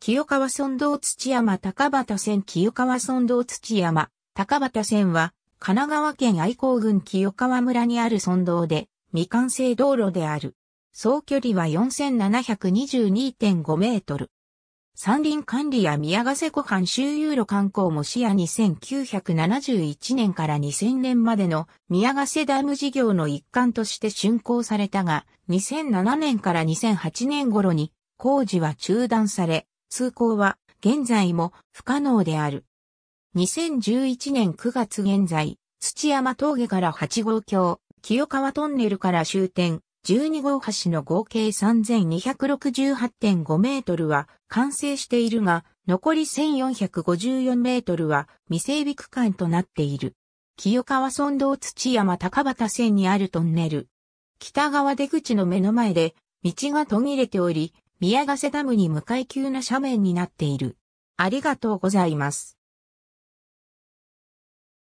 清川村道土山高畑線清川村道土山高畑線は神奈川県愛好郡清川村にある村道で未完成道路である。総距離は4722.5メートル。山林管理や宮ヶ瀬湖畔周遊路観光も視野に1971年から2000年までの宮ヶ瀬ダム事業の一環として竣工されたが、2007年から2008年頃に工事は中断され、通行は現在も不可能である。2011年9月現在、土山峠から8号橋、清川トンネルから終点、12号橋の合計3268.5メートルは完成しているが、残り1454メートルは未整備区間となっている。清川村道土山高畑線にあるトンネル。北側出口の目の前で、道が途切れており、宮ヶ瀬ダムに向かい急な斜面になっている。ありがとうございます。